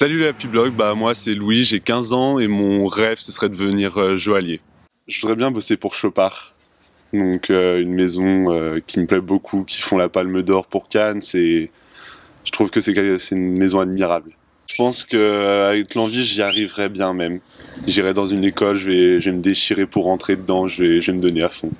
Salut les Happy Blog, bah moi c'est Louis, j'ai 15 ans et mon rêve ce serait de devenir euh, joaillier. Je voudrais bien bosser pour Chopard, donc euh, une maison euh, qui me plaît beaucoup, qui font la Palme d'Or pour Cannes, c'est, je trouve que c'est une maison admirable. Je pense que avec l'envie j'y arriverai bien même. J'irai dans une école, je vais, je vais me déchirer pour rentrer dedans, je je vais me donner à fond.